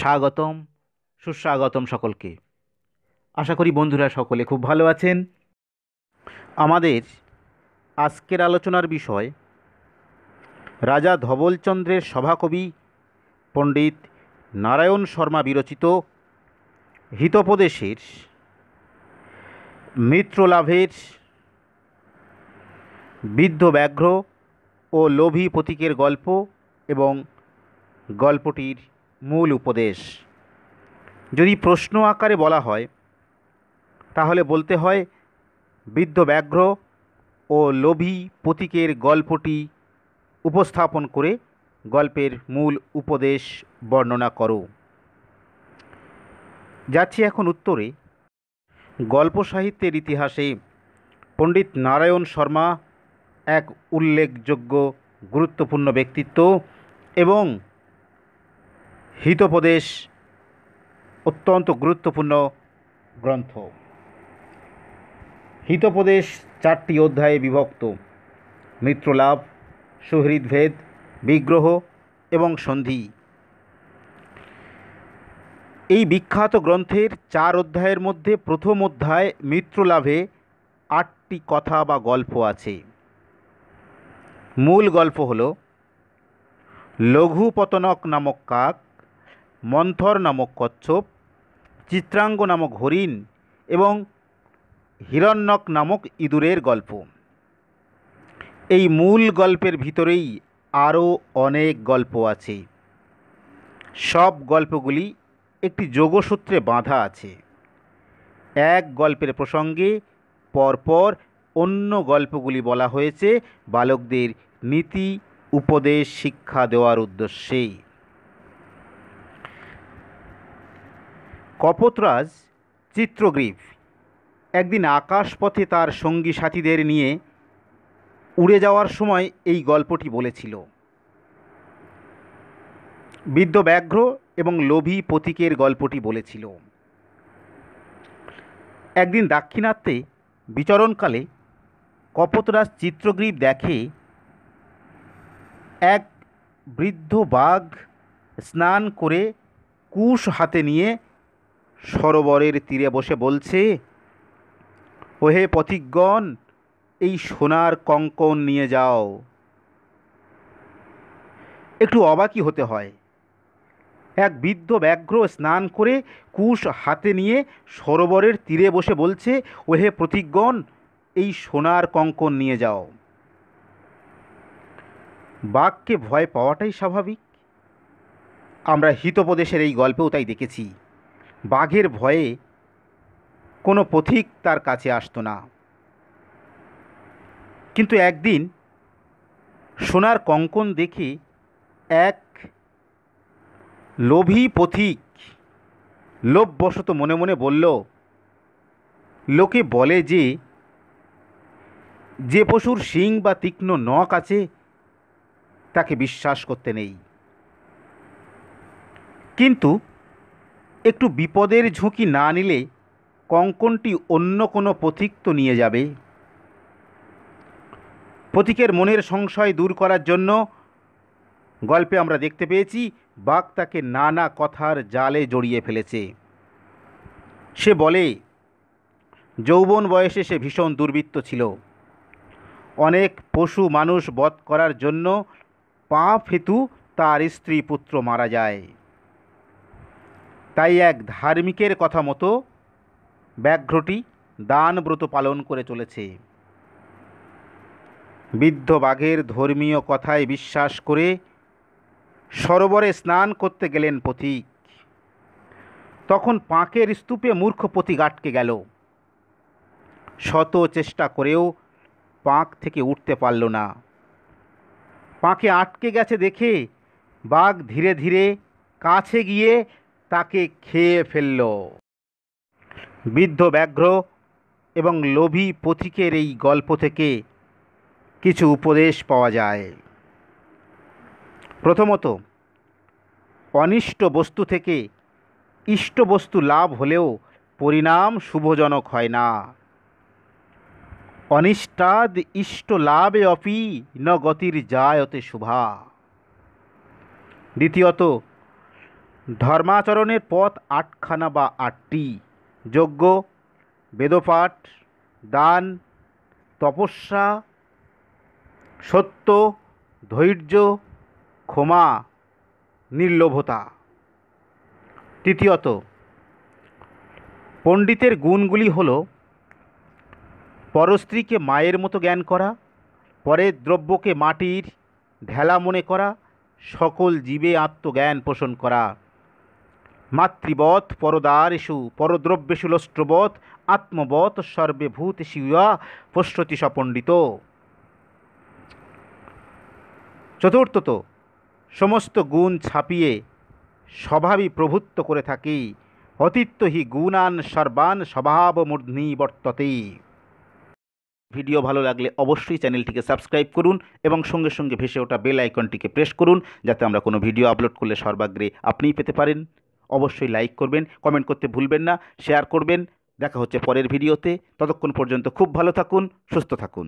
স্বাগতম সুস্বাগতম সকলকে আশা করি বন্ধুরা সকলে খুব ভালো আছেন আমাদের আজকের আলোচনার বিষয় রাজা ধবলচন্দ্রের সভাকবি পণ্ডিত নারায়ণ শর্মা বিরচিত হিতোপদেশের মিত্রলাভের বৃদ্ধ ব্যাঘ্র ও লোভী প্রতীকের গল্প এবং গল্পটির মূল উপদেশ যদি প্রশ্ন আকারে বলা হয় তাহলে বলতে হয় বৃদ্ধ ব্যাঘ্র ও লোভী প্রতীকের গল্পটি উপস্থাপন করে গল্পের মূল উপদেশ বর্ণনা করো যাচ্ছি এখন উত্তরে গল্প সাহিত্যের ইতিহাসে পণ্ডিত নারায়ণ শর্মা এক উল্লেখযোগ্য গুরুত্বপূর্ণ ব্যক্তিত্ব এবং হিতোপদেশ অত্যন্ত গুরুত্বপূর্ণ গ্রন্থ হিতোপদেশ চারটি অধ্যায়ে বিভক্ত মিত্রলাভ সুহৃদভেদ বিগ্রহ এবং সন্ধি এই বিখ্যাত গ্রন্থের চার অধ্যায়ের মধ্যে প্রথম অধ্যায় মিত্রলাভে আটটি কথা বা গল্প আছে মূল গল্প হল লঘুপতনক নামক কাক মন্থর নামক কচ্ছপ চিত্রাঙ্গ নামক হরিণ এবং হিরণ্যক নামক ইঁদুরের গল্প এই মূল গল্পের ভিতরেই আরও অনেক গল্প আছে সব গল্পগুলি একটি যোগসূত্রে বাঁধা আছে এক গল্পের প্রসঙ্গে পরপর অন্য গল্পগুলি বলা হয়েছে বালকদের নীতি উপদেশ শিক্ষা দেওয়ার উদ্দেশ্যেই কপতরাজ চিত্রগ্রীব একদিন আকাশপথে তার সঙ্গী সাথীদের নিয়ে উড়ে যাওয়ার সময় এই গল্পটি বলেছিল বৃদ্ধ ব্যাঘ্র এবং লোভী প্রতীকের গল্পটি বলেছিল একদিন দাক্ষিণাত্যে বিচরণকালে কপতরাজ চিত্রগ্রীব দেখে এক বৃদ্ধ বাঘ স্নান করে কুশ হাতে নিয়ে সরোবরের তীরে বসে বলছে ওহে পথিকগণ এই সোনার কঙ্কন নিয়ে যাও একটু অবাকি হতে হয় এক বৃদ্ধ ব্যাঘ্র স্নান করে কুশ হাতে নিয়ে সরোবরের তীরে বসে বলছে ওহে প্রতীকগণ এই সোনার কঙ্কন নিয়ে যাও বাঘকে ভয় পাওয়াটাই স্বাভাবিক আমরা হিতোপদেশের এই গল্পেও তাই দেখেছি বাঘের ভয়ে কোনো পথিক তার কাছে আসতো না কিন্তু একদিন সোনার কঙ্কন দেখে এক লোভী পথিক লোভবশত মনে মনে বলল লোকে বলে যে যে পশুর শিং বা তীক্ষ্ণ নখ আছে তাকে বিশ্বাস করতে নেই কিন্তু একটু বিপদের ঝুঁকি না নিলে কঙ্কনটি অন্য কোনো পথিক তো নিয়ে যাবে পথিকের মনের সংশয় দূর করার জন্য গল্পে আমরা দেখতে পেয়েছি বাঘ তাকে নানা কথার জালে জড়িয়ে ফেলেছে সে বলে যৌবন বয়সে সে ভীষণ দুর্বৃত্ত ছিল অনেক পশু মানুষ বধ করার জন্য পা ফেতু তার স্ত্রী পুত্র মারা যায় তাই এক ধার্মিকের কথা মতো ব্যাঘ্রটি দান ব্রত পালন করে চলেছে বৃদ্ধ বাঘের ধর্মীয় কথায় বিশ্বাস করে সরোবরে স্নান করতে গেলেন পথিক তখন পাঁকের স্তূপে মূর্খ পথিক আটকে গেল শত চেষ্টা করেও পাঁক থেকে উঠতে পারল না পাঁকে আটকে গেছে দেখে বাঘ ধীরে ধীরে কাছে গিয়ে তাকে খেয়ে ফেলল বৃদ্ধ ব্যাঘ্র এবং লোভী পথিকের এই গল্প থেকে কিছু উপদেশ পাওয়া যায় প্রথমত অনিষ্ট বস্তু থেকে ইষ্ট বস্তু লাভ হলেও পরিণাম শুভজনক হয় না অনিষ্টাদ ইষ্ট লাভে অপি ন গতির যায় অতে শুভা দ্বিতীয়ত ধর্মাচরণের পথ আটখানা বা আটটি যজ্ঞ বেদপাঠ দান তপস্যা সত্য ধৈর্য ক্ষমা নির্লোভতা তৃতীয়ত পণ্ডিতের গুণগুলি হল পরস্ত্রীকে মায়ের মতো জ্ঞান করা পরের দ্রব্যকে মাটির ঢেলা মনে করা সকল জীবে আত্মজ্ঞান পোষণ করা মাতৃবৎ পরদারেশু পরদ্রব্যেশু লষ্ট্রবৎ আত্মবৎ সর্বেভূত শিয়া পশ্রতি সপণ্ডিত চতুর্থত সমস্ত গুণ ছাপিয়ে স্বভাবই প্রভুত্ব করে থাকি অতিত্ব হি গুণান সর্বান স্বভাবমূর্ধ্নি বর্ততে ভিডিও ভালো লাগলে অবশ্যই চ্যানেলটিকে সাবস্ক্রাইব করুন এবং সঙ্গে সঙ্গে ভেসে ওঠা বেল আইকনটিকে প্রেস করুন যাতে আমরা কোনো ভিডিও আপলোড করলে সর্বাগ্রে আপনিই পেতে পারেন অবশ্যই লাইক করবেন কমেন্ট করতে ভুলবেন না শেয়ার করবেন দেখা হচ্ছে পরের ভিডিওতে ততক্ষণ পর্যন্ত খুব ভালো থাকুন সুস্থ থাকুন